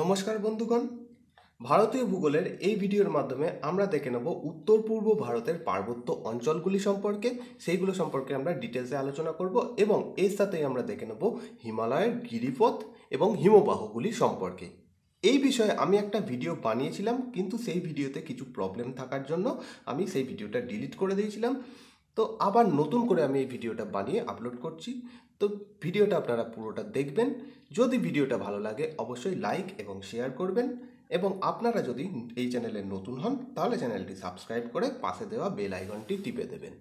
নমস্কার বন্ধুগণ ভারতীয় ভূগোলের এই ভিডিওর মাধ্যমে আমরা দেখে নেব উত্তর পূর্ব ভারতের পার্বত্য অঞ্চলগুলি সম্পর্কে সেইগুলো সম্পর্কে আমরা ডিটেলসে আলোচনা করব এবং এর সাথেই আমরা দেখে নেব হিমালয়ের গিরিপথ এবং হিমবাহগুলি সম্পর্কে এই বিষয়ে আমি একটা ভিডিও বানিয়েছিলাম কিন্তু সেই ভিডিওতে কিছু প্রবলেম থাকার জন্য আমি সেই ভিডিওটা ডিলিট করে দিয়েছিলাম তো আবার নতুন করে আমি এই ভিডিওটা বানিয়ে আপলোড করছি তো ভিডিওটা আপনারা পুরোটা দেখবেন যদি ভিডিওটা ভালো লাগে অবশ্যই লাইক এবং শেয়ার করবেন এবং আপনারা যদি এই চ্যানেলে নতুন হন তাহলে চ্যানেলটি সাবস্ক্রাইব করে পাশে দেওয়া বেল আইকনটি টিপে দেবেন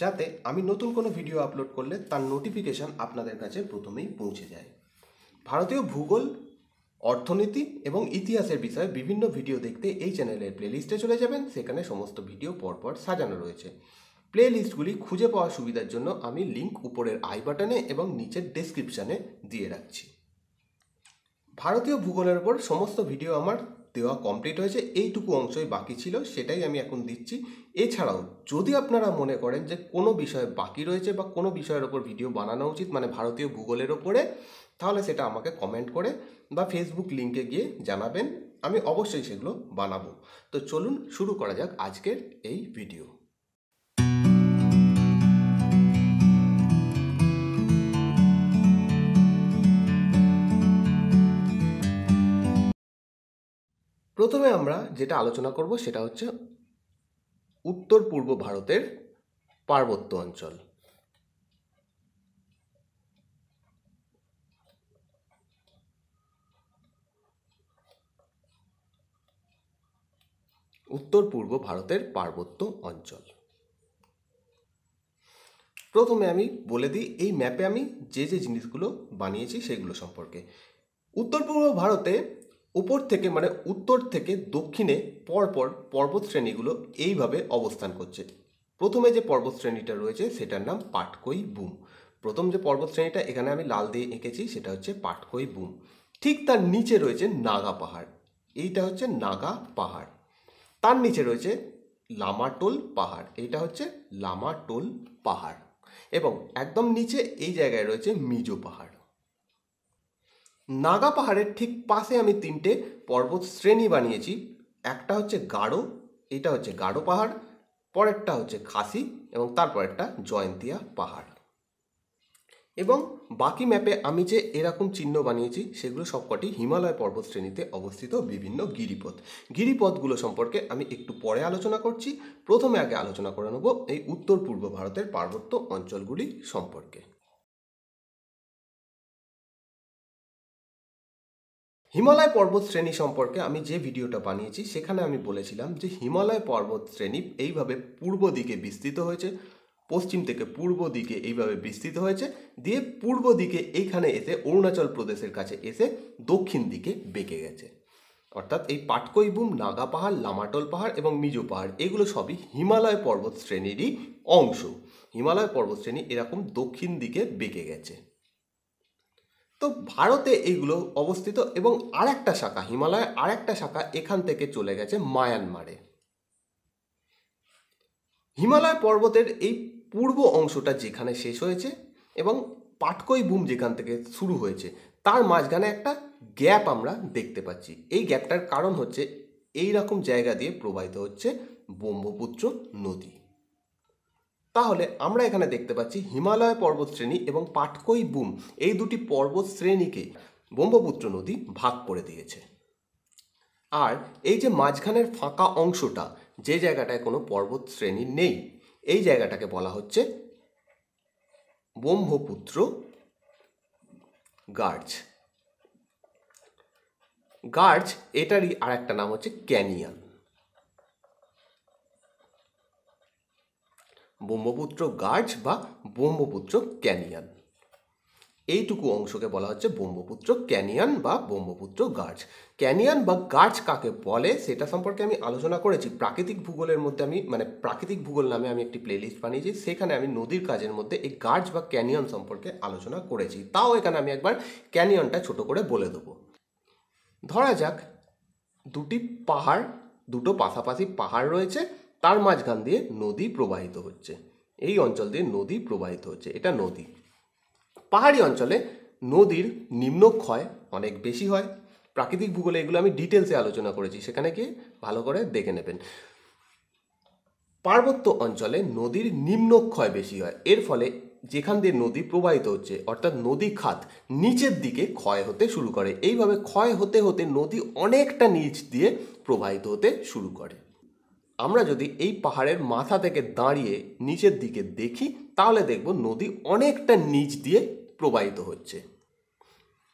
যাতে আমি নতুন কোনো ভিডিও আপলোড করলে তার নোটিফিকেশান আপনাদের কাছে প্রথমেই পৌঁছে যায় ভারতীয় ভূগোল অর্থনীতি এবং ইতিহাসের বিষয়ে বিভিন্ন ভিডিও দেখতে এই চ্যানেলের প্লেলিস্টে চলে যাবেন সেখানে সমস্ত ভিডিও পরপর সাজানো রয়েছে প্লে লিস্টগুলি খুঁজে পাওয়ার সুবিধার জন্য আমি লিঙ্ক উপরের আই বাটনে এবং নিচের ডেসক্রিপশানে দিয়ে রাখছি ভারতীয় ভূগোলের উপর সমস্ত ভিডিও আমার দেওয়া কমপ্লিট হয়েছে এইটুকু অংশই বাকি ছিল সেটাই আমি এখন দিচ্ছি এছাড়াও যদি আপনারা মনে করেন যে কোনো বিষয় বাকি রয়েছে বা কোনো বিষয়ের ওপর ভিডিও বানানো উচিত মানে ভারতীয় ভূগোলের ওপরে তাহলে সেটা আমাকে কমেন্ট করে বা ফেসবুক লিঙ্কে গিয়ে জানাবেন আমি অবশ্যই সেগুলো বানাবো তো চলুন শুরু করা যাক আজকের এই ভিডিও প্রথমে আমরা যেটা আলোচনা করব সেটা হচ্ছে উত্তর পূর্ব ভারতের পার্বত্য অঞ্চল উত্তর পূর্ব ভারতের পার্বত্য অঞ্চল প্রথমে আমি বলে দিই এই ম্যাপে আমি যে যে জিনিসগুলো বানিয়েছি সেগুলো সম্পর্কে উত্তর পূর্ব ভারতে উপর থেকে মানে উত্তর থেকে দক্ষিণে পরপর পর্বতশ্রেণীগুলো এইভাবে অবস্থান করছে প্রথমে যে পর্বতশ্রেণীটা রয়েছে সেটার নাম পাটকই বুম প্রথম যে পর্বতশ্রেণীটা এখানে আমি লাল দিয়ে এঁকেছি সেটা হচ্ছে পাটকই বুম ঠিক তার নিচে রয়েছে নাগা পাহাড় এইটা হচ্ছে নাগা পাহাড় তার নিচে রয়েছে লামাটোল পাহাড় এইটা হচ্ছে লামাটোল পাহাড় এবং একদম নিচে এই জায়গায় রয়েছে মিজো পাহাড় নাগা পাহাড়ের ঠিক পাশে আমি তিনটে পর্বত শ্রেণী বানিয়েছি একটা হচ্ছে গাঢ় এটা হচ্ছে গাঢ় পাহাড় পরেরটা হচ্ছে খাসি এবং তারপরেরটা জয়ন্তিয়া পাহাড় এবং বাকি ম্যাপে আমি যে এরকম চিহ্ন বানিয়েছি সেগুলো সবকটি হিমালয় পর্বত শ্রেণীতে অবস্থিত বিভিন্ন গিরিপথ গিরিপথগুলো সম্পর্কে আমি একটু পরে আলোচনা করছি প্রথমে আগে আলোচনা করে নেব এই উত্তর পূর্ব ভারতের পার্বত্য অঞ্চলগুলি সম্পর্কে হিমালয় পর্বত শ্রেণী সম্পর্কে আমি যে ভিডিওটা বানিয়েছি সেখানে আমি বলেছিলাম যে হিমালয় পর্বত শ্রেণী এইভাবে পূর্ব দিকে বিস্তৃত হয়েছে পশ্চিম থেকে পূর্ব দিকে এইভাবে বিস্তৃত হয়েছে দিয়ে পূর্ব দিকে এইখানে এসে অরুণাচল প্রদেশের কাছে এসে দক্ষিণ দিকে বেঁকে গেছে অর্থাৎ এই পাটকৈবুম নাগা পাহাড় লামাটল পাহাড় এবং মিজো পাহাড় এগুলো সবই হিমালয় পর্বত শ্রেণীরই অংশ হিমালয় পর্বত শ্রেণী এরকম দক্ষিণ দিকে বেঁকে গেছে তো ভারতে এইগুলো অবস্থিত এবং আরেকটা শাখা হিমালয়ের আরেকটা শাখা এখান থেকে চলে গেছে মায়ানমারে হিমালয় পর্বতের এই পূর্ব অংশটা যেখানে শেষ হয়েছে এবং পাটকই বুম যেখান থেকে শুরু হয়েছে তার মাঝখানে একটা গ্যাপ আমরা দেখতে পাচ্ছি এই গ্যাপটার কারণ হচ্ছে এই রকম জায়গা দিয়ে প্রবাহিত হচ্ছে ব্রহ্মপুত্র নদী তাহলে আমরা এখানে দেখতে পাচ্ছি হিমালয় পর্বতশ্রেণী এবং পাটকই বুম এই দুটি পর্বত শ্রেণীকে ব্রহ্মপুত্র নদী ভাগ করে দিয়েছে আর এই যে মাঝখানের ফাঁকা অংশটা যে জায়গাটায় কোনো পর্বত শ্রেণী নেই এই জায়গাটাকে বলা হচ্ছে ব্রহ্মপুত্র গার্জ গার্জ এটারই আর একটা নাম হচ্ছে ক্যানিয়ান ব্রহ্মপুত্র গার্জ বা ব্রহ্মপুত্র ক্যানিয়ান এইটুকু অংশকে বলা হচ্ছে ব্রহ্মপুত্র ক্যানিয়ান বা ব্রহ্মপুত্র গাছ ক্যানিয়ান বা গাছ কাকে বলে সেটা সম্পর্কে আমি আলোচনা করেছি প্রাকৃতিক ভূগোলের মধ্যে আমি মানে প্রাকৃতিক ভূগোল নামে আমি একটি প্লেলিস্ট বানিয়েছি সেখানে আমি নদীর কাজের মধ্যে এই গাছ বা ক্যানিয়ন সম্পর্কে আলোচনা করেছি তাও এখানে আমি একবার ক্যানিয়নটা ছোট করে বলে দেব ধরা যাক দুটি পাহাড় দুটো পাশাপাশি পাহাড় রয়েছে তার মাঝখান দিয়ে নদী প্রবাহিত হচ্ছে এই অঞ্চল দিয়ে নদী প্রবাহিত হচ্ছে এটা নদী পাহাড়ি অঞ্চলে নদীর নিম্নক্ষয় অনেক বেশি হয় প্রাকৃতিক ভূগোলে এগুলো আমি ডিটেলসে আলোচনা করেছি সেখানে গিয়ে ভালো করে দেখে নেবেন পার্বত্য অঞ্চলে নদীর নিম্নক্ষয় বেশি হয় এর ফলে যেখান দিয়ে নদী প্রবাহিত হচ্ছে অর্থাৎ নদী খাত নিচের দিকে ক্ষয় হতে শুরু করে এইভাবে ক্ষয় হতে হতে নদী অনেকটা নিচ দিয়ে প্রবাহিত হতে শুরু করে আমরা যদি এই পাহাড়ের মাথা থেকে দাঁড়িয়ে নিচের দিকে দেখি তাহলে দেখব নদী অনেকটা নিচ দিয়ে প্রবাহিত হচ্ছে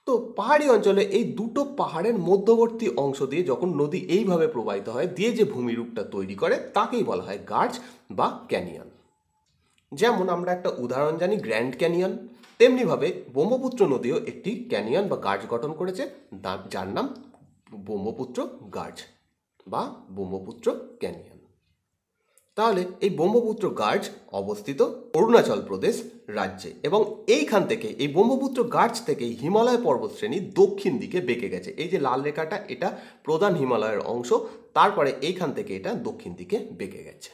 তো পাহাড়ি অঞ্চলে এই দুটো পাহাড়ের মধ্যবর্তী অংশ দিয়ে যখন নদী এইভাবে প্রবাহিত হয় দিয়ে যে ভূমিরূপটা তৈরি করে তাকেই বলা হয় গার্জ বা ক্যানিয়ন যেমন আমরা একটা উদাহরণ জানি গ্র্যান্ড ক্যানিয়ন তেমনিভাবে ব্রহ্মপুত্র নদীও একটি ক্যানিয়ন বা গার্জ গঠন করেছে যার নাম ব্রহ্মপুত্র গার্জ বা ব্রহ্মপুত্র ক্যানিয়ন তাহলে এই ব্রহ্মপুত্র গার্জ অবস্থিত অরুণাচল প্রদেশ রাজ্যে এবং এইখান থেকে এই ব্রহ্মপুত্র গার্জ থেকে হিমালয় পর্বতশ্রেণী দক্ষিণ দিকে বেঁকে গেছে এই যে লাল রেখাটা এটা প্রধান হিমালয়ের অংশ তারপরে এইখান থেকে এটা দক্ষিণ দিকে বেঁকে গেছে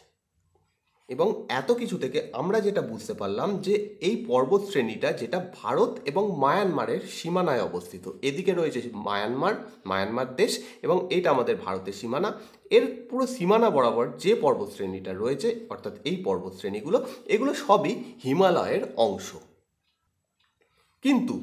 এবং এত কিছু থেকে আমরা যেটা বুঝতে পারলাম যে এই পর্বত শ্রেণীটা যেটা ভারত এবং মায়ানমারের সীমানায় অবস্থিত এদিকে রয়েছে মায়ানমার মায়ানমার দেশ এবং এটা আমাদের ভারতের সীমানা এর পুরো সীমানা বরাবর যে পর্বতশ্রেণীটা রয়েছে অর্থাৎ এই পর্বতশ্রেণীগুলো এগুলো সবই হিমালয়ের অংশ কিন্তু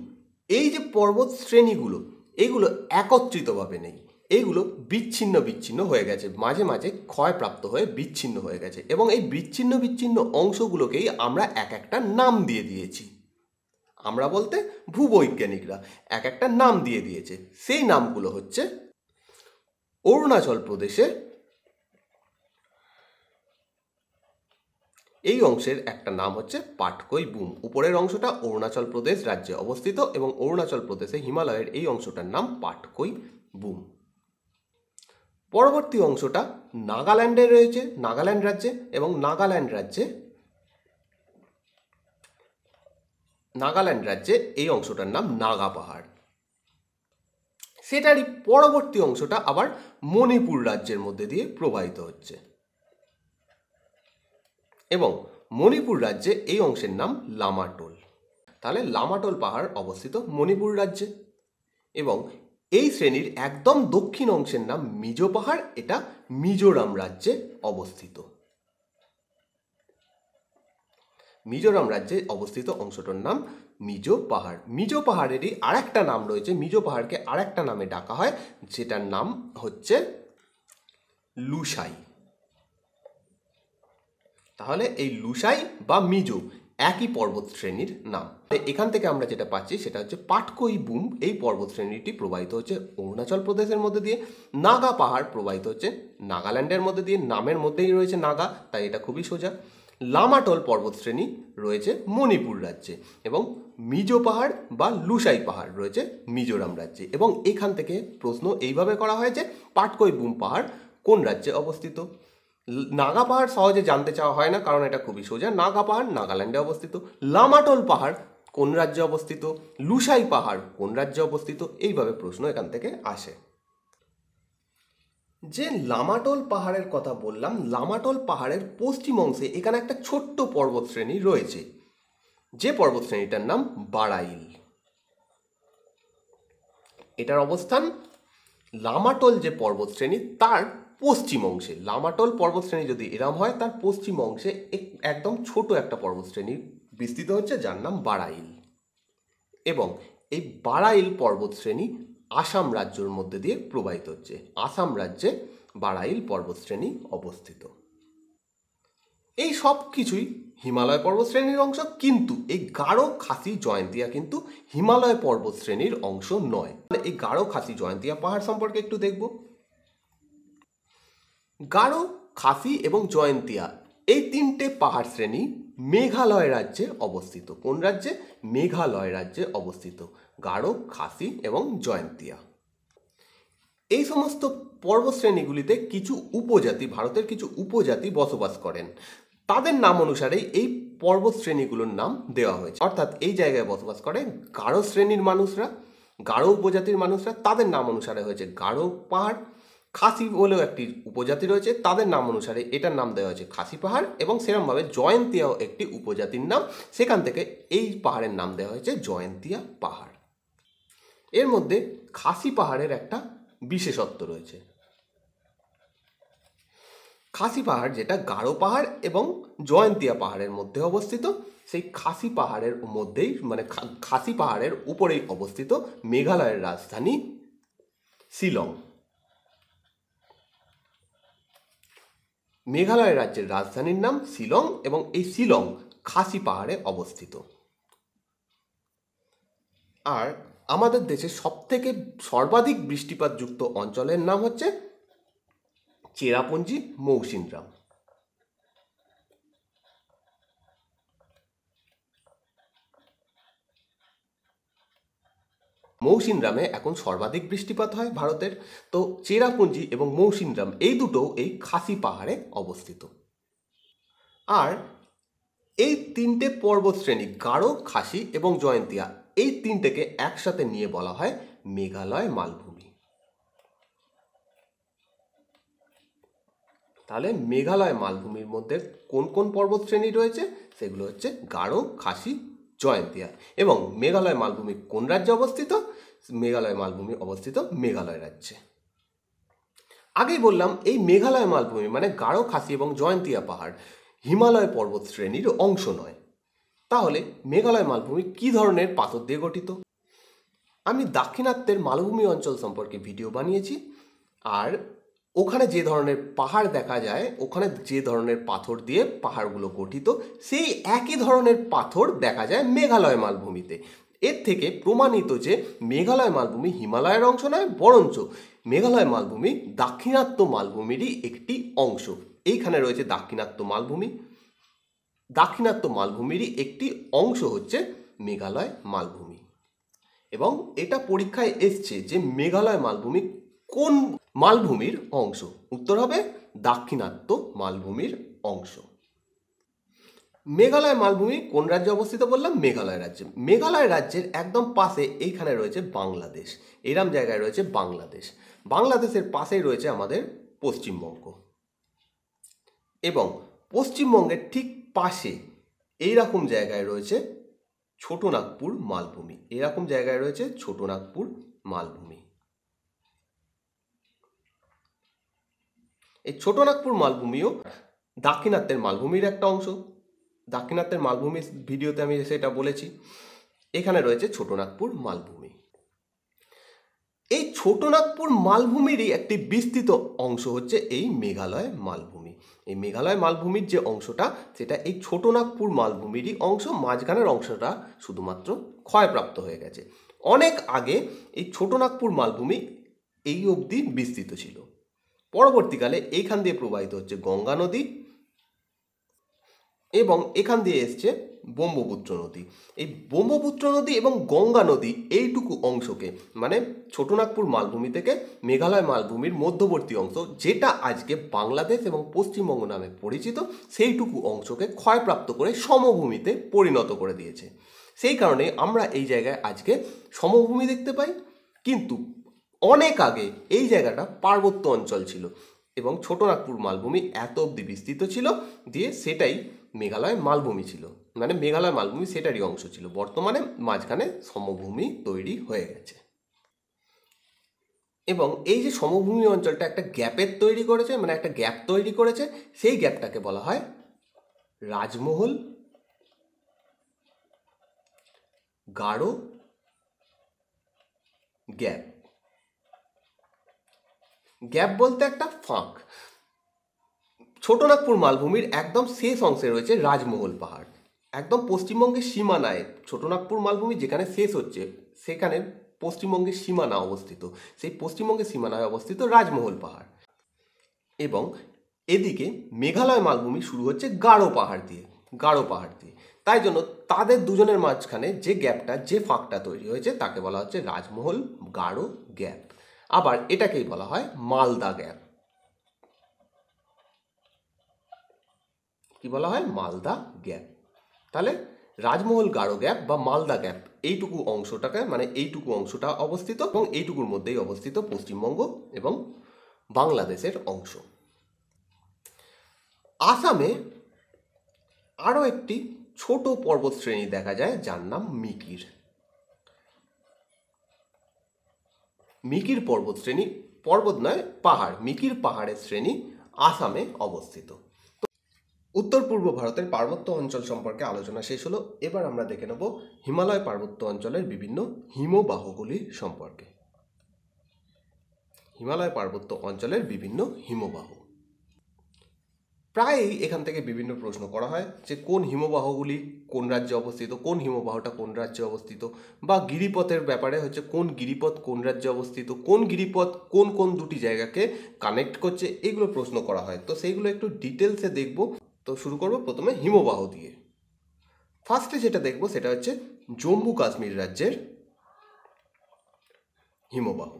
এই যে পর্বতশ্রেণীগুলো এগুলো একত্রিতভাবে নেই এগুলো বিচ্ছিন্ন বিচ্ছিন্ন হয়ে গেছে মাঝে মাঝে ক্ষয়প্রাপ্ত হয়ে বিচ্ছিন্ন হয়ে গেছে এবং এই বিচ্ছিন্ন বিচ্ছিন্ন অংশগুলোকেই আমরা এক একটা নাম দিয়ে দিয়েছি আমরা বলতে ভূবৈজ্ঞানিকরা এক একটা নাম দিয়ে দিয়েছে সেই নামগুলো হচ্ছে অরুণাচল প্রদেশে এই অংশের একটা নাম হচ্ছে পাটকই বুম উপরের অংশটা অরুণাচল প্রদেশ রাজ্যে অবস্থিত এবং অরুণাচল প্রদেশে হিমালয়ের এই অংশটার নাম পাটকই বুম পরবর্তী অংশটা নাগাল্যান্ডে রয়েছে নাগাল্যান্ড রাজ্যে এবং নাগাল্যান্ড রাজ্যে নাগাল্যান্ড রাজ্যে এই অংশটার নাম নাগা পাহাড় সেটারই পরবর্তী অংশটা আবার মণিপুর রাজ্যের মধ্যে দিয়ে প্রবাহিত হচ্ছে এবং মণিপুর রাজ্যে এই অংশের নাম লামাটোল তাহলে লামাটোল পাহাড় অবস্থিত মণিপুর রাজ্যে এবং এই শ্রেণীর একদম দক্ষিণ অংশের নাম মিজো পাহাড় এটা মিজোরাম রাজ্যে অবস্থিত মিজোরাম রাজ্যে অবস্থিত অংশটার নাম মিজো পাহাড় মিজো পাহাড়েরই আরেকটা নাম রয়েছে মিজো পাহাড়কে আরেকটা নামে ডাকা হয় যেটার নাম হচ্ছে লুসাই তাহলে এই লুসাই বা মিজো একই পর্বত শ্রেণীর নাম এখান থেকে আমরা যেটা পাচ্ছি সেটা হচ্ছে পাটকই বুম এই পর্বত শ্রেণীটি প্রবাহিত হচ্ছে অরুণাচল প্রদেশের মধ্যে দিয়ে নাগা পাহাড় প্রবাহিত হচ্ছে নাগাল্যান্ডের মধ্যে দিয়ে নামের মধ্যেই রয়েছে নাগা তাই এটা খুবই সোজা লামাটল পর্বতশ্রেণী রয়েছে মণিপুর রাজ্যে এবং মিজো পাহাড় বা লুসাই পাহাড় রয়েছে মিজোরাম রাজ্যে এবং এখান থেকে প্রশ্ন এইভাবে করা হয়েছে পাটকই বুম পাহাড় কোন রাজ্যে অবস্থিত নাগা পাহাড় সহজে জানতে চাওয়া হয় না কারণ এটা খুবই সোজা নাগা পাহাড় নাগাল্যান্ডে অবস্থিত লামাটল পাহাড় কোন রাজ্যে অবস্থিত লুসাই পাহাড় কোন রাজ্যে অবস্থিত এইভাবে প্রশ্ন এখান থেকে আসে যে লামাটল পাহাড়ের কথা বললাম লামাটল পাহাড়ের পশ্চিম অংশে এখানে একটা ছোট্ট পর্বতশ্রেণী রয়েছে যে পর্বতশ্রেণীটার নাম বারাইল এটার অবস্থান লামাটল যে পর্বতশ্রেণী তার পশ্চিম অংশে লামাটল পর্বতশ্রেণী যদি এরম হয় তার পশ্চিম অংশে একদম ছোট একটা পর্বতশ্রেণী বিস্তৃত হচ্ছে যার নাম বারাইল এবং এই বারাইল পর্বতশ্রেণী আসাম রাজ্যর মধ্যে দিয়ে প্রবাহিত হচ্ছে আসাম রাজ্যে বারাইল পর্বতশ্রেণী অবস্থিত এই সব কিছুই হিমালয় পর্বতশ্রেণীর অংশ কিন্তু এই গাঢ় খাসি জয়ন্তিয়া কিন্তু হিমালয় পর্বতশ্রেণীর অংশ নয় মানে এই গাঢ় খাসি জয়ন্তিয়া পাহাড় সম্পর্কে একটু দেখব গাঢ় খাসি এবং জয়ন্তিয়া এই তিনটে পাহাড় শ্রেণী মেঘালয় রাজ্যে অবস্থিত কোন রাজ্যে মেঘালয় রাজ্যে অবস্থিত গাঢ় খাসি এবং জয়ন্তিয়া এই সমস্ত পর্বশ্রেণীগুলিতে কিছু উপজাতি ভারতের কিছু উপজাতি বসবাস করেন তাদের নাম অনুসারেই এই পর্বশ্রেণীগুলোর নাম দেওয়া হয়েছে অর্থাৎ এই জায়গায় বসবাস করে গাঢ় শ্রেণীর মানুষরা গাঢ় উপজাতির মানুষরা তাদের নাম অনুসারে হয়েছে গাঢ় পাহাড় খাসি বলেও একটি উপজাতি রয়েছে তাদের নাম অনুসারে এটার নাম দেওয়া হয়েছে খাসি পাহাড় এবং সেরমভাবে জয়ন্তিয়াও একটি উপজাতির নাম সেখান থেকে এই পাহাড়ের নাম দেওয়া হয়েছে জয়ন্তিয়া পাহাড় এর মধ্যে খাসি পাহাড়ের একটা বিশেষত্ব রয়েছে খাসি পাহাড় যেটা গাঢ় পাহাড় এবং জয়ন্তিয়া পাহাড়ের মধ্যে অবস্থিত সেই খাসি পাহাড়ের মধ্যেই মানে খাসি পাহাড়ের উপরেই অবস্থিত মেঘালয়ের রাজধানী শিলং মেঘালয় রাজ্যের রাজধানীর নাম শিলং এবং এই শিলং খাসি পাহাড়ে অবস্থিত আর আমাদের দেশে সবথেকে সর্বাধিক বৃষ্টিপাত যুক্ত অঞ্চলের নাম হচ্ছে চেরাপুঞ্জি মৌসিনরাম মৌসিনরামে এখন সর্বাধিক বৃষ্টিপাত হয় ভারতের তো চেরাপুঞ্জি এবং মৌসিনরাম এই দুটো এই খাসি পাহাড়ে অবস্থিত আর এই তিনটে পর্বতশ্রেণী গাঢ় খাসি এবং জয়ন্তিয়া এই তিনটেকে একসাথে নিয়ে বলা হয় মেঘালয় মালভূমি তাহলে মেঘালয় মালভূমির মধ্যে কোন কোন পর্বতশ্রেণী রয়েছে সেগুলো হচ্ছে গাঢ় খাসি জয়ন্তিয়া এবং মেঘালয় মালভূমি কোন রাজ্যে অবস্থিত মেঘালয় মালভূমি অবস্থিত মেঘালয় রাজ্যে আগেই বললাম এই মেঘালয় মালভূমি মানে গাঢ় খাসি এবং জয়ন্তিয়া পাহাড় হিমালয় পর্বত শ্রেণীর অংশ নয় তাহলে মেঘালয় মালভূমি কি ধরনের পাথর দিয়ে গঠিত আমি দাক্ষিণাত্যের মালভূমি অঞ্চল সম্পর্কে ভিডিও বানিয়েছি আর ওখানে যে ধরনের পাহাড় দেখা যায় ওখানে যে ধরনের পাথর দিয়ে পাহাড়গুলো গঠিত সেই একই ধরনের পাথর দেখা যায় মেঘালয় মালভূমিতে এর থেকে প্রমাণিত যে মেঘালয় মালভূমি হিমালয়ের অংশ নয় বরঞ্চ মেঘালয় মালভূমি দাক্ষিণাত্য মালভূমিরই একটি অংশ এইখানে রয়েছে দাক্ষিণাত্য মালভূমি দাক্ষিণাত্য মালভূমিরই একটি অংশ হচ্ছে মেঘালয় মালভূমি এবং এটা পরীক্ষায় এসছে যে মেঘালয় মালভূমি কোন মালভূমির অংশ উত্তর হবে দাক্ষিণাত্য মালভূমির অংশ মেঘালয় মালভূমি কোন রাজ্যে অবস্থিত বললাম মেঘালয় রাজ্যে মেঘালয় রাজ্যের একদম পাশে এইখানে রয়েছে বাংলাদেশ এরম জায়গায় রয়েছে বাংলাদেশ বাংলাদেশের পাশেই রয়েছে আমাদের পশ্চিমবঙ্গ এবং পশ্চিমবঙ্গের ঠিক পাশে এই রকম জায়গায় রয়েছে ছোট নাগপুর মালভূমি এরকম জায়গায় রয়েছে ছোট নাগপুর মালভূমি এই ছোট নাগপুর মালভূমিও দাক্ষিণাত্যের মালভূমির একটা অংশ দাক্ষিণাত্যের মালভূমির ভিডিওতে আমি সেটা বলেছি এখানে রয়েছে ছোট নাগপুর মালভূমি এই ছোট নাগপুর মালভূমিরই একটি বিস্তৃত অংশ হচ্ছে এই মেঘালয় মালভূমি এই মেঘালয় মালভূমির যে অংশটা সেটা এই ছোটনাগপুর মালভূমিরই অংশ মাঝখানের অংশটা শুধুমাত্র ক্ষয়প্রাপ্ত হয়ে গেছে অনেক আগে এই ছোটনাগপুর মালভূমি এই অবধি বিস্তৃত ছিল পরবর্তীকালে এইখান দিয়ে প্রবাহিত হচ্ছে গঙ্গা নদী এবং এখান দিয়ে এসছে ব্রহ্মপুত্র নদী এই ব্রহ্মপুত্র নদী এবং গঙ্গা নদী এইটুকু অংশকে মানে ছোটনাগপুর মালভূমি থেকে মেঘালয় মালভূমির মধ্যবর্তী অংশ যেটা আজকে বাংলাদেশ এবং পশ্চিমবঙ্গ নামে পরিচিত সেইটুকু অংশকে ক্ষয়প্রাপ্ত করে সমভূমিতে পরিণত করে দিয়েছে সেই কারণে আমরা এই জায়গায় আজকে সমভূমি দেখতে পাই কিন্তু অনেক আগে এই জায়গাটা পার্বত্য অঞ্চল ছিল এবং ছোটনাগপুর মালভূমি এত অব্দি বিস্তৃত ছিল দিয়ে সেটাই মেঘালয় মালভূমি ছিল মানে মেঘালয় মালভূমি সেটারই অংশ ছিল বর্তমানে মাঝখানে সমভূমি তৈরি হয়ে গেছে এবং এই যে সমভূমি অঞ্চলটা একটা গ্যাপের তৈরি করেছে মানে একটা গ্যাপ তৈরি করেছে সেই গ্যাপটাকে বলা হয় রাজমহল গাঢ় গ্যাপ গ্যাপ বলতে একটা ফাঁক ছোটনাগপুর মালভূমির একদম শেষ অংশে রয়েছে রাজমহল পাহাড় একদম পশ্চিমবঙ্গের সীমানায় ছোটনাগপুর মালভূমি যেখানে শেষ হচ্ছে সেখানে পশ্চিমবঙ্গের সীমানা অবস্থিত সেই পশ্চিমবঙ্গের সীমানায় অবস্থিত রাজমহল পাহাড় এবং এদিকে মেঘালয় মালভূমি শুরু হচ্ছে গাঢ় পাহাড় দিয়ে গাঢ় পাহাড় দিয়ে তাই জন্য তাদের দুজনের মাঝখানে যে গ্যাপটা যে ফাঁকটা তৈরি হয়েছে তাকে বলা হচ্ছে রাজমহল গাঢ় গ্যাপ আবার এটাকেই বলা হয় মালদা গ্যাপ কি বলা হয় মালদা গ্যাপ তাহলে রাজমহল গাঢ় গ্যাপ বা মালদা গ্যাপ এইটুকু অংশটাকে মানে এইটুকু অংশটা অবস্থিত এবং এইটুকুর মধ্যেই অবস্থিত পশ্চিমবঙ্গ এবং বাংলাদেশের অংশ আসামে আরও একটি ছোট পর্বত শ্রেণী দেখা যায় যার নাম মিকির মিকির পর্বত শ্রেণী পর্বত নয় পাহাড় মিকির পাহাড়ের শ্রেণী আসামে অবস্থিত উত্তর পূর্ব ভারতের পার্বত্য অঞ্চল সম্পর্কে আলোচনা শেষ হলো এবার আমরা দেখে নেব হিমালয় পার্বত্য অঞ্চলের বিভিন্ন হিমবাহগুলি সম্পর্কে হিমালয় পার্বত্য অঞ্চলের বিভিন্ন হিমবাহ প্রায়ই এখান থেকে বিভিন্ন প্রশ্ন করা হয় যে কোন হিমবাহগুলি কোন রাজ্যে অবস্থিত কোন হিমবাহটা কোন রাজ্যে অবস্থিত বা গিরিপথের ব্যাপারে হচ্ছে কোন গিরিপথ কোন রাজ্যে অবস্থিত কোন গিরিপথ কোন কোন দুটি জায়গাকে কানেক্ট করছে এগুলো প্রশ্ন করা হয় তো সেইগুলো একটু ডিটেলসে দেখব তো শুরু করব প্রথমে হিমবাহ দিয়ে ফার্স্টে যেটা দেখব সেটা হচ্ছে জম্মু কাশ্মীর রাজ্যের হিমবাহ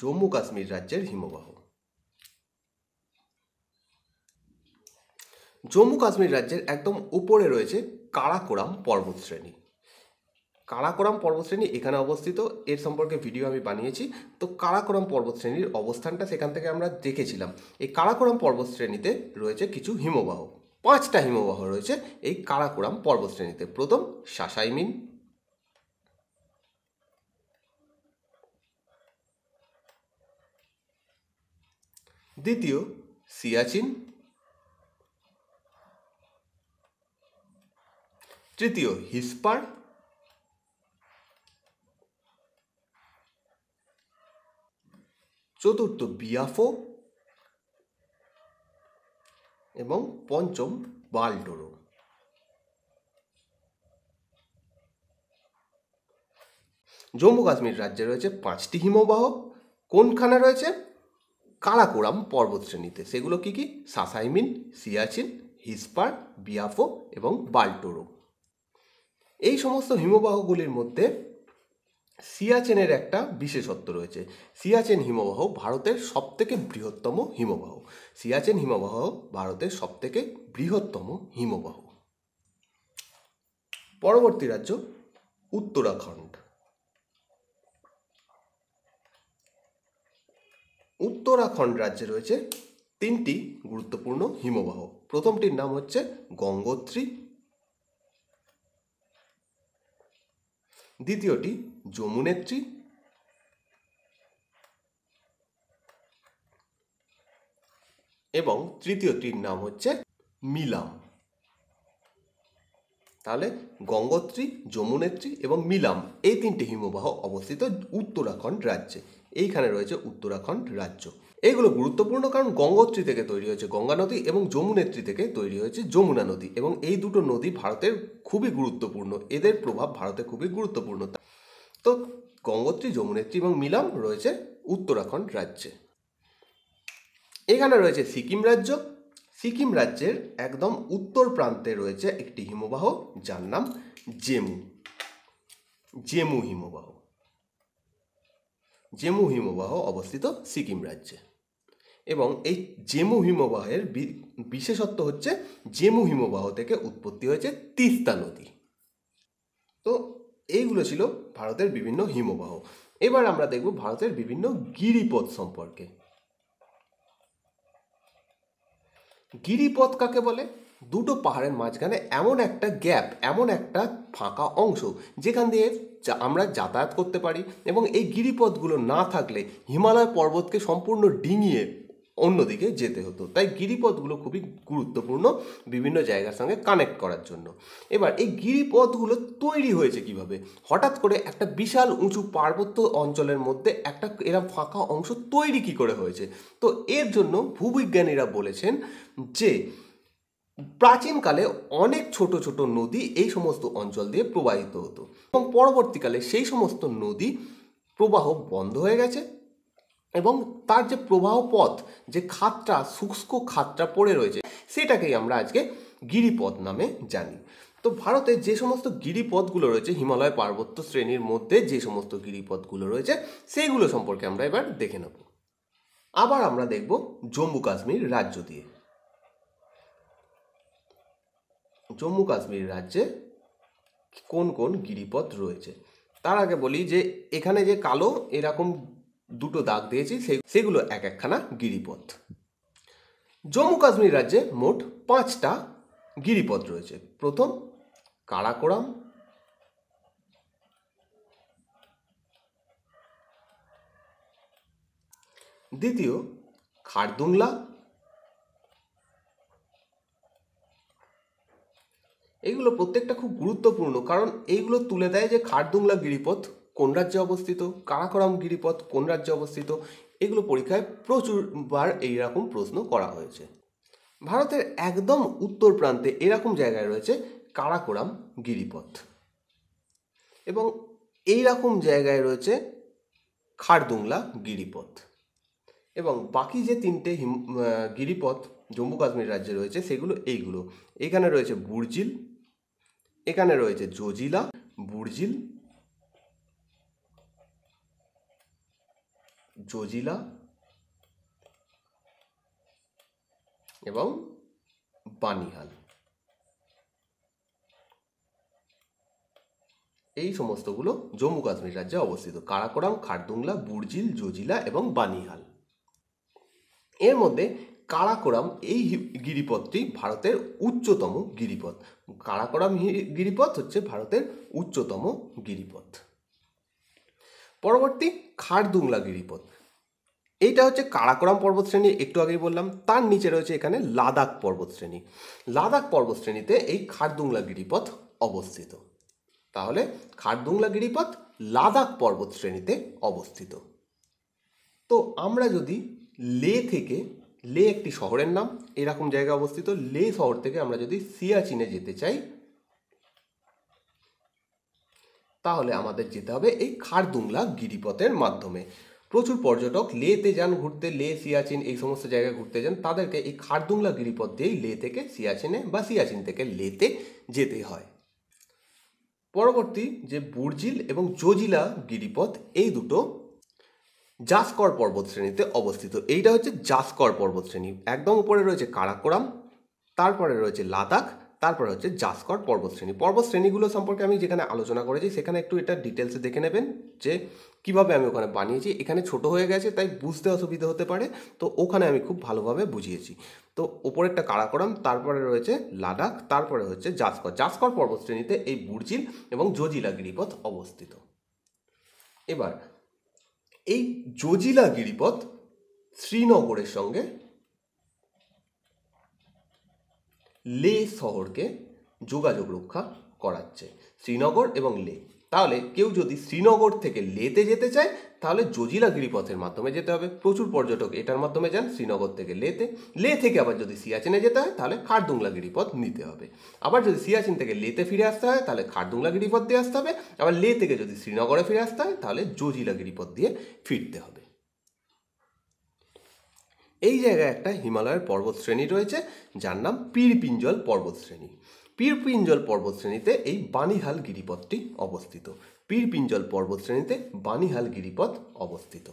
জম্মু কাশ্মীর রাজ্যের হিমবাহ জম্মু কাশ্মীর রাজ্যের একদম উপরে রয়েছে কারাকোরাম পর্বতশ্রেণী কারাকোরাম পর্বতশ্রেণী এখানে অবস্থিত এর সম্পর্কে ভিডিও আমি বানিয়েছি তো কারাকোরাম পর্বতশ্রেণীর অবস্থানটা সেখান থেকে আমরা দেখেছিলাম এই কারাকোরাম পর্বতশ্রেণীতে রয়েছে কিছু হিমবাহ পাঁচটা হিমবাহ রয়েছে এই কারাকোরাম পর্বতশ্রেণীতে প্রথম সাসাইমিন দ্বিতীয় সিয়াচিন তৃতীয় হিসপার চতুর্থ বিয়াফো এবং পঞ্চম বালডোরো জম্মু কাশ্মীর রাজ্যে রয়েছে পাঁচটি হিমবাহ কোনখানে রয়েছে কারাকোরাম পর্বতশ্রেণীতে সেগুলো কি কি সাসাইমিন সিয়াচিন হিসপার বিয়াফো এবং বালটোরো এই সমস্ত হিমবাহগুলির মধ্যে সিয়াচেনের একটা বিশেষত্ব রয়েছে সিয়াচেন হিমবাহ ভারতের সবথেকে বৃহত্তম হিমবাহ সিয়াচেন হিমবাহ ভারতের সবথেকে বৃহত্তম হিমবাহ পরবর্তী রাজ্য উত্তরাখণ্ড উত্তরাখণ্ড রাজ্যে রয়েছে তিনটি গুরুত্বপূর্ণ হিমবাহ প্রথমটির নাম হচ্ছে গঙ্গোত্রী দ্বিতীয়টি যমুনেত্রী এবং তৃতীয়টির নাম হচ্ছে মিলাম তাহলে গঙ্গোত্রী যমুনেত্রী এবং মিলাম এই তিনটি হিমবাহ অবস্থিত উত্তরাখণ্ড রাজ্যে এইখানে রয়েছে উত্তরাখণ্ড রাজ্য এগুলো গুরুত্বপূর্ণ কারণ গঙ্গোত্রী থেকে তৈরি হয়েছে গঙ্গা নদী এবং যমুনেত্রী থেকে তৈরি হয়েছে যমুনা নদী এবং এই দুটো নদী ভারতের খুবই গুরুত্বপূর্ণ এদের প্রভাব ভারতে খুবই গুরুত্বপূর্ণ তো গঙ্গোত্রী যমুনেত্রী এবং মিলাম রয়েছে উত্তরাখণ্ড রাজ্যে এখানে রয়েছে সিকিম রাজ্য সিকিম রাজ্যের একদম উত্তর প্রান্তে রয়েছে একটি হিমবাহ যার নাম জেমু জেমু হিমবাহ জেমু হিমবাহ অবস্থিত সিকিম রাজ্যে এবং এই জেমু হিমবাহের বিশেষত্ব হচ্ছে জেমু হিমবাহ থেকে উৎপত্তি হয়েছে তিস্তা নদী তো এইগুলো ছিল ভারতের বিভিন্ন হিমবাহ এবার আমরা দেখব ভারতের বিভিন্ন গিরিপথ সম্পর্কে গিরিপথ কাকে বলে দুটো পাহাড়ের মাঝখানে এমন একটা গ্যাপ এমন একটা ফাঁকা অংশ যেখান দিয়ে আমরা যাতায়াত করতে পারি এবং এই গিরিপথগুলো না থাকলে হিমালয় পর্বতকে সম্পূর্ণ ডিঙিয়ে অন্যদিকে যেতে হতো তাই গিরিপথগুলো খুবই গুরুত্বপূর্ণ বিভিন্ন জায়গার সঙ্গে কানেক্ট করার জন্য এবার এই গিরিপথগুলো তৈরি হয়েছে কিভাবে হঠাৎ করে একটা বিশাল উঁচু পার্বত্য অঞ্চলের মধ্যে একটা এরা ফাঁকা অংশ তৈরি কী করে হয়েছে তো এর জন্য ভূবিজ্ঞানীরা বলেছেন যে প্রাচীনকালে অনেক ছোট ছোট নদী এই সমস্ত অঞ্চল দিয়ে প্রবাহিত হতো এবং পরবর্তীকালে সেই সমস্ত নদী প্রবাহ বন্ধ হয়ে গেছে এবং তার যে প্রবাহ পথ যে খাতটা শুষ্ক খাতটা পড়ে রয়েছে সেটাকেই আমরা আজকে গিরিপথ নামে জানি তো ভারতে যে সমস্ত গিরিপথগুলো রয়েছে হিমালয় পার্বত্য শ্রেণীর মধ্যে যে সমস্ত গিরিপথগুলো রয়েছে সেইগুলো সম্পর্কে আমরা এবার দেখে নেব আবার আমরা দেখব জম্মু কাশ্মীর রাজ্য দিয়ে জম্মু কাশ্মীর রাজ্যে কোন কোন গিরিপথ রয়েছে তার আগে বলি যে এখানে যে কালো এরকম দুটো দাগ দিয়েছি সেই সেগুলো এক একখানা গিরিপথ জম্মু কাশ্মীর রাজ্যে মোট পাঁচটা গিরিপথ রয়েছে প্রথম কারাকোরাম দ্বিতীয় খারদুংলা এইগুলো প্রত্যেকটা খুব গুরুত্বপূর্ণ কারণ এইগুলো তুলে দেয় যে খারদুংলা গিরিপথ কোন রাজ্যে অবস্থিত কারাকোরাম গিরিপথ কোন রাজ্যে অবস্থিত এগুলো পরীক্ষায় প্রচুরবার এইরকম প্রশ্ন করা হয়েছে ভারতের একদম উত্তর প্রান্তে এরকম জায়গায় রয়েছে কারাকোরাম গিরিপথ এবং এই রকম জায়গায় রয়েছে খারদুংলা গিরিপথ এবং বাকি যে তিনটে হিম গিরিপথ জম্মু কাশ্মীর রাজ্যে রয়েছে সেগুলো এইগুলো এখানে রয়েছে বুরজিল এখানে রয়েছে জজিলা বুরজিল জজিলা এবং বানিহাল এই সমস্তগুলো জম্মু কাশ্মীর রাজ্যে অবস্থিত কারাকোরাম খারদুংলা বুর্জিল জোজিলা এবং বানিহাল এর মধ্যে কারাকোরাম এই গিরিপথটি ভারতের উচ্চতম গিরিপথ কারাকোরাম গিরিপথ হচ্ছে ভারতের উচ্চতম গিরিপথ পরবর্তী খারদুংলা গিরিপথ এইটা হচ্ছে কারাকোরাম পর্বতশ্রেণী একটু আগেই বললাম তার নিচে রয়েছে এখানে লাদাখ পর্বতশ্রেণী লাদাখ পর্বতশ্রেণীতে এই খারদুংলা গিরিপথ অবস্থিত তাহলে খারদুংলা গিরিপথ লাদাখ পর্বতশ্রেণীতে অবস্থিত তো আমরা যদি লে থেকে লে একটি শহরের নাম এরকম জায়গায় অবস্থিত লে শহর থেকে আমরা যদি সিয়াচিনে যেতে চাই তাহলে আমাদের যেতে হবে এই খারদুংলা গিরিপথের মাধ্যমে প্রচুর পর্যটক লেতে যান ঘুরতে লে সিয়াচিন এই সমস্ত জায়গায় ঘুরতে যান তাদেরকে এই খারদুংলা গিরিপথ দিয়েই লে থেকে সিয়াচিনে বা সিয়াচিন থেকে লেতে যেতে হয় পরবর্তী যে বুর্জিল এবং জজিলা গিরিপথ এই দুটো জাসকর পর্বতশ্রেণীতে অবস্থিত এইটা হচ্ছে জাসকর পর্বতশ্রেণী একদম উপরে রয়েছে কারাকোরাম তারপরে রয়েছে লাদাখ তারপরে হচ্ছে জাসকট পর্বতশ্রেণী পর্বতশ্রেণীগুলো সম্পর্কে আমি যেখানে আলোচনা করেছি সেখানে একটু এটা ডিটেলসে দেখে নেবেন যে কিভাবে আমি ওখানে বানিয়েছি এখানে ছোট হয়ে গেছে তাই বুঝতে অসুবিধা হতে পারে তো ওখানে আমি খুব ভালোভাবে বুঝিয়েছি তো একটা কারাকরম তারপরে রয়েছে লাদাখ তারপরে হচ্ছে জাসকর জাসকর পর্বতশ্রেণীতে এই বুর্জিল এবং জজিলা গিরিপথ অবস্থিত এবার এই জজিলা গিরিপথ শ্রীনগরের সঙ্গে লে শহরকে যোগাযোগ রক্ষা করাচ্ছে শ্রীনগর এবং লে তাহলে কেউ যদি শ্রীনগর থেকে লেতে যেতে চায় তাহলে জজিলা গিরিপথের মাধ্যমে যেতে হবে প্রচুর পর্যটক এটার মাধ্যমে যান শ্রীনগর থেকে লেতে লে থেকে আবার যদি সিয়াচেনে যেতে হয় তাহলে খারদুংলা গিরিপথ নিতে হবে আবার যদি সিয়াচিন থেকে লেতে ফিরে আসতে হয় তাহলে খারদুংলা গিরিপথ দিয়ে আসতে হবে আবার লে থেকে যদি শ্রীনগরে ফিরে আসতে হয় তাহলে জজিলা গিরিপথ দিয়ে ফিরতে হবে এই জায়গায় একটা হিমালয়ের পর্বতশ্রেণী রয়েছে যার নাম পীরপিঞ্জল পর্বতশ্রেণী পীরপিঞ্জল পর্বতশ্রেণীতে এই বানিহাল গিরিপথটি অবস্থিত পীরপিঞ্জল পর্বতশ্রেণীতে বানিহাল গিরিপথ অবস্থিত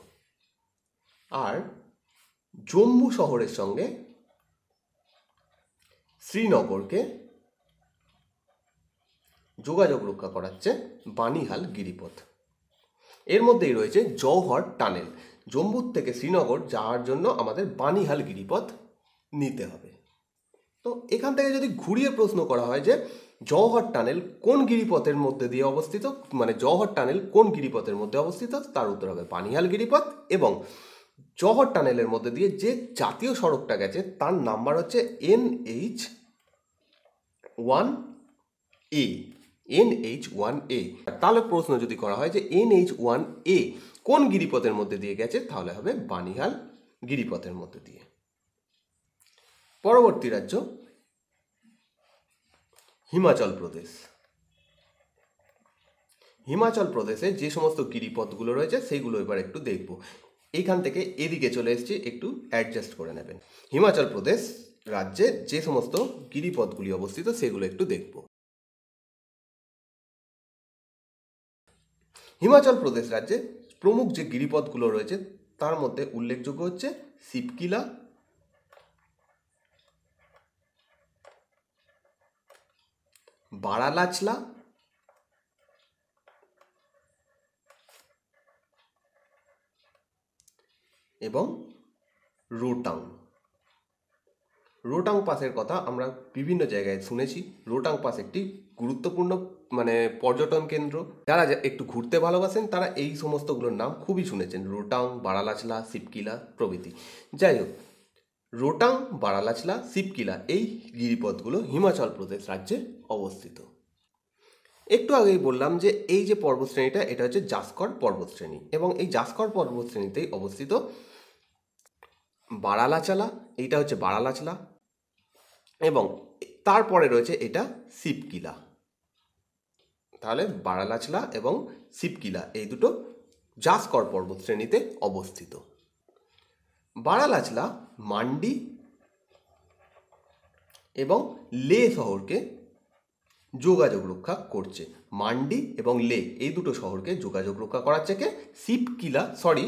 আর জম্মু শহরের সঙ্গে শ্রীনগরকে যোগাযোগ রক্ষা করাচ্ছে বানিহাল গিরিপথ এর মধ্যেই রয়েছে জওহর টানেল জম্মুর থেকে শ্রীনগর যাওয়ার জন্য আমাদের বানিহাল গিরিপথ নিতে হবে তো এখান থেকে যদি ঘুরিয়ে প্রশ্ন করা হয় যে জওহর টানেল কোন গিরিপথের মধ্যে দিয়ে অবস্থিত মানে জওহর টানেল কোন গিরিপথের মধ্যে অবস্থিত তার উত্তর হবে পানিহাল গিরিপথ এবং জওহর টানেলের মধ্যে দিয়ে যে জাতীয় সড়কটা গেছে তার নাম্বার হচ্ছে N H one A N H one A তাহলে প্রশ্ন যদি করা হয় যে এন এইচ ওয়ান এ কোন গিরিপথের মধ্যে দিয়ে গেছে তাহলে হবে বানিহাল গিরিপথের মধ্যে দিয়ে পরবর্তী রাজ্য হিমাচল প্রদেশ হিমাচল প্রদেশে যে সমস্ত গিরিপথগুলো রয়েছে সেইগুলো এবার একটু দেখব এইখান থেকে এদিকে চলে এসেছি একটু অ্যাডজাস্ট করে নেবেন হিমাচল প্রদেশ রাজ্যে যে সমস্ত গিরিপথগুলি অবস্থিত সেগুলো একটু দেখব হিমাচল প্রদেশ রাজ্যে প্রমুখ যে গিরিপথগুলো রয়েছে তার মধ্যে উল্লেখযোগ্য হচ্ছে সিপকিলা বাড়ালাচলা এবং রোটাউন রোটাং পাসের কথা আমরা বিভিন্ন জায়গায় শুনেছি রোটাং পাস একটি গুরুত্বপূর্ণ মানে পর্যটন কেন্দ্র যারা একটু ঘুরতে ভালোবাসেন তারা এই সমস্তগুলোর নাম খুবই শুনেছেন রোটাং বারালাচলা সিপকিলা প্রভৃতি যাই হোক রোটাং বারালাচলা সিপকিলা এই গিরিপথগুলো হিমাচল প্রদেশ রাজ্যে অবস্থিত একটু আগেই বললাম যে এই যে পর্বতশ্রেণীটা এটা হচ্ছে জাসকর পর্বতশ্রেণী এবং এই জাসকর পর্বতশ্রেণীতেই অবস্থিত বারালাচালা এইটা হচ্ছে বারালাচলা এবং তারপরে রয়েছে এটা শিবকিলা তাহলে বারালাচলা এবং শিবকিলা এই দুটো জাসকর পর্বত শ্রেণীতে অবস্থিত বারালাচলা মান্ডি এবং লে শহরকে যোগাযোগ রক্ষা করছে মান্ডি এবং লে এই দুটো শহরকে যোগাযোগ রক্ষা করার কে শিবকিলা সরি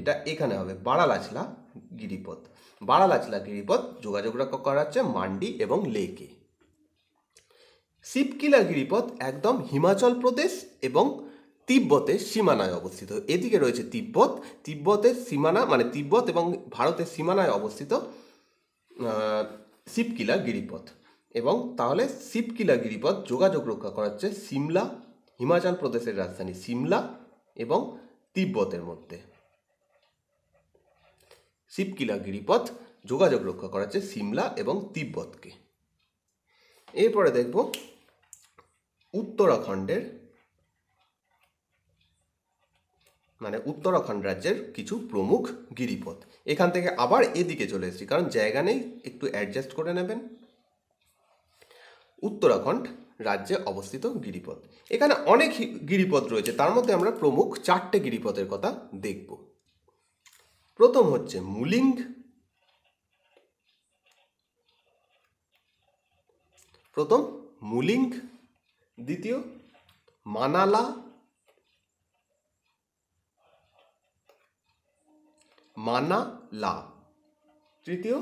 এটা এখানে হবে বারালাচলা গিরিপথ বারালাচলা গিরিপথ যোগাযোগ রক্ষা করা হচ্ছে মান্ডি এবং লেকে শিবকিলা গিরিপথ একদম হিমাচল প্রদেশ এবং তিব্বতের সীমানায় অবস্থিত এদিকে রয়েছে তিব্বত তিব্বতের সীমানা মানে তিব্বত এবং ভারতের সীমানায় অবস্থিত শিবকিলা গিরিপথ এবং তাহলে শিবকিলা গিরিপথ যোগাযোগ রক্ষা করাচ্ছে সিমলা হিমাচল প্রদেশের রাজধানী সিমলা এবং তিব্বতের মধ্যে শিবকিলা গিরিপথ যোগাযোগ রক্ষা করাচ্ছে সিমলা এবং তিব্বতকে এরপরে দেখব উত্তরাখণ্ডের মানে উত্তরাখণ্ড রাজ্যের কিছু প্রমুখ গিরিপথ এখান থেকে আবার এদিকে চলে এসেছি কারণ জায়গা নেই একটু অ্যাডজাস্ট করে নেবেন উত্তরাখণ্ড রাজ্যে অবস্থিত গিরিপথ এখানে অনেক গিরিপথ রয়েছে তার মধ্যে আমরা প্রমুখ চারটে গিরিপথের কথা দেখব প্রথম হচ্ছে মুলিঙ্গ প্রথম মুলিঙ্গ দ্বিতীয় মানালা মানালা তৃতীয়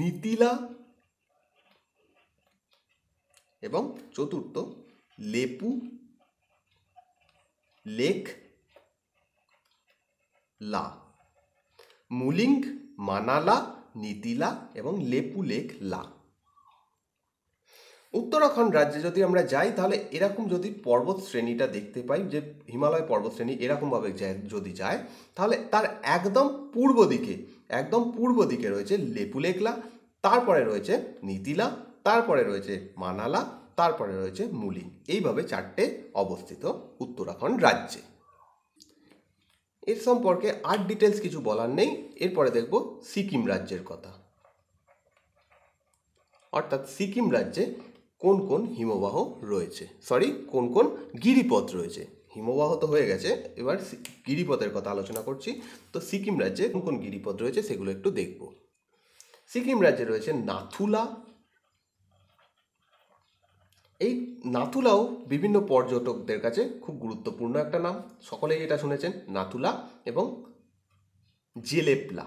নীতিলা এবং চতুর্থ লেপু লেখ লা মুলিঙ্ক মানালা নীতিলা এবং লেপুলেক লা উত্তরাখণ্ড রাজ্যে যদি আমরা যাই তাহলে এরকম যদি পর্বত শ্রেণীটা দেখতে পাই যে হিমালয় পর্বত শ্রেণী এরকমভাবে যদি যায় তাহলে তার একদম পূর্ব দিকে একদম পূর্ব দিকে রয়েছে লেপুলেকলা তারপরে রয়েছে নীতিলা তারপরে রয়েছে মানালা তারপরে রয়েছে মুলিং এইভাবে চারটে অবস্থিত উত্তরাখণ্ড রাজ্যে এর সম্পর্কে আর ডিটেলস কিছু বলার নেই এরপরে দেখব সিকিম রাজ্যের কথা অর্থাৎ সিকিম রাজ্যে কোন কোন হিমবাহ রয়েছে সরি কোন কোন গিরিপথ রয়েছে হিমবাহ তো হয়ে গেছে এবার গিরিপথের কথা আলোচনা করছি তো সিকিম রাজ্যে কোন কোন গিরিপথ রয়েছে সেগুলো একটু দেখব সিকিম রাজ্যে রয়েছে নাথুলা এই নাতুলাও বিভিন্ন পর্যটকদের কাছে খুব গুরুত্বপূর্ণ একটা নাম সকলেই এটা শুনেছেন নাতুলা এবং জেলেপলা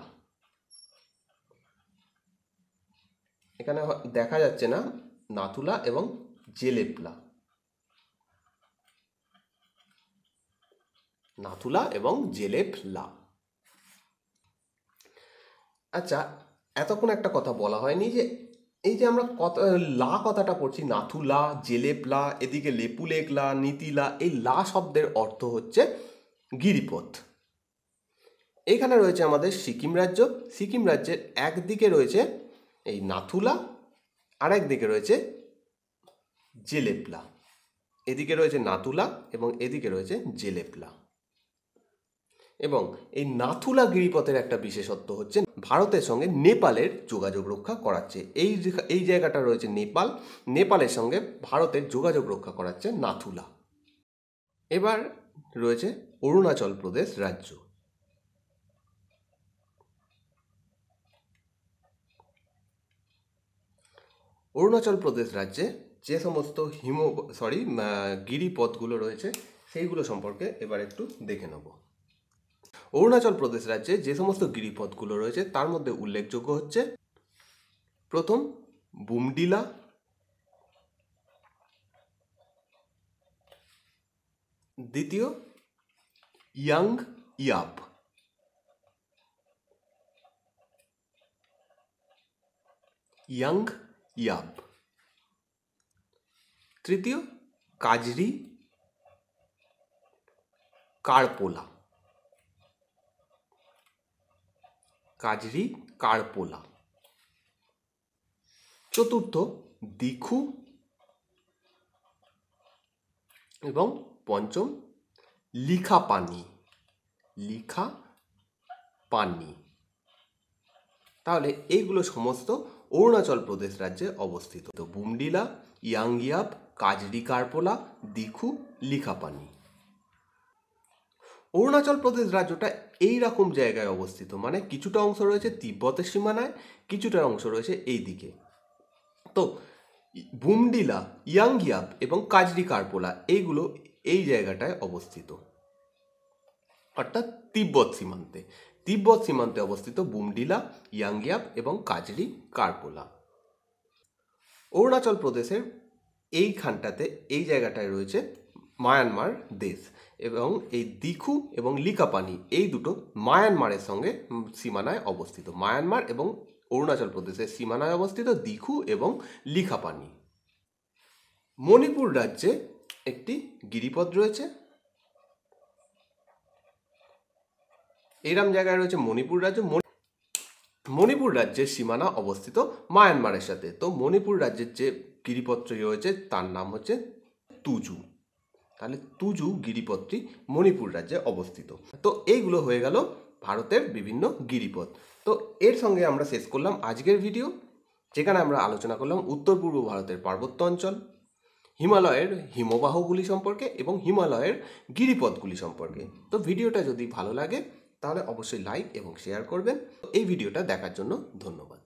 এখানে দেখা যাচ্ছে না নাতুলা এবং জেলেপলা নাতুলা এবং জেলেপলা আচ্ছা এতক্ষণ একটা কথা বলা হয়নি যে এই যে আমরা কত লা কথাটা পড়ছি নাথুলা জেলেপলা এদিকে লেপুলেকলা নীতিলা এই লা শব্দের অর্থ হচ্ছে গিরিপথ এখানে রয়েছে আমাদের সিকিম রাজ্য সিকিম রাজ্যের একদিকে রয়েছে এই নাথুলা আর একদিকে রয়েছে জেলেপলা এদিকে রয়েছে নাতুলা এবং এদিকে রয়েছে জেলেপলা এবং এই নাথুলা গিরিপথের একটা বিশেষত্ব হচ্ছে ভারতের সঙ্গে নেপালের যোগাযোগ রক্ষা করাচ্ছে এই এই জায়গাটা রয়েছে নেপাল নেপালের সঙ্গে ভারতের যোগাযোগ রক্ষা করাচ্ছে নাথুলা এবার রয়েছে অরুণাচল প্রদেশ রাজ্য অরুণাচল প্রদেশ রাজ্যে যে সমস্ত হিম সরি গিরিপথগুলো রয়েছে সেইগুলো সম্পর্কে এবার একটু দেখে নেবো অরুণাচল প্রদেশ রাজ্যে যে সমস্ত গিরিপথগুলো রয়েছে তার মধ্যে উল্লেখযোগ্য হচ্ছে প্রথম বুমডিলা দ্বিতীয় ইয়াং ইয়াপ ইয়াং ইয়াপ তৃতীয় কাজরি কারপোলা কাজরি কারপোলা চতুর্থ দিখু এবং পঞ্চম লিখা পানি লিখা পানি তাহলে এইগুলো সমস্ত অরুণাচল প্রদেশ রাজ্যে অবস্থিত বুমডিলা ইয়াংগিয়াপ কাজরি কারপোলা দিখু লিখাপানি অরুণাচল প্রদেশ রাজ্যটা এই রকম জায়গায় অবস্থিত মানে কিছুটা অংশ রয়েছে তিব্বতের সীমানায় কিছুটা অংশ রয়েছে এই দিকে তো বুমডিলা ইয়াংগিয়াপ এবং কাজরি কার্পোলা এইগুলো এই জায়গাটায় অবস্থিত অর্থাৎ তিব্বত সীমান্তে তিব্বত সীমান্তে অবস্থিত বুমডিলা ইয়াংগিয়াপ এবং কাজরি কার্পোলা অরুণাচল প্রদেশের এইখানটাতে এই জায়গাটায় রয়েছে মায়ানমার দেশ এবং এই দিখু এবং লিকাপানি এই দুটো মায়ানমারের সঙ্গে সীমানায় অবস্থিত মায়ানমার এবং অরুণাচল প্রদেশের সীমানায় অবস্থিত দিখু এবং লিখাপানি মণিপুর রাজ্যে একটি গিরিপথ রয়েছে এইরাম জায়গায় রয়েছে মণিপুর রাজ্য মণিপুর রাজ্যের সীমানা অবস্থিত মায়ানমারের সাথে তো মণিপুর রাজ্যের যে গিরিপত্রই রয়েছে তার নাম হচ্ছে তুজু তাহলে তুজু গিরিপথটি মণিপুর রাজ্যে অবস্থিত তো এইগুলো হয়ে গেল ভারতের বিভিন্ন গিরিপথ তো এর সঙ্গে আমরা শেষ করলাম আজকের ভিডিও যেখানে আমরা আলোচনা করলাম উত্তর পূর্ব ভারতের পার্বত্য অঞ্চল হিমালয়ের হিমবাহগুলি সম্পর্কে এবং হিমালয়ের গিরিপথগুলি সম্পর্কে তো ভিডিওটা যদি ভালো লাগে তাহলে অবশ্যই লাইক এবং শেয়ার করবেন এই ভিডিওটা দেখার জন্য ধন্যবাদ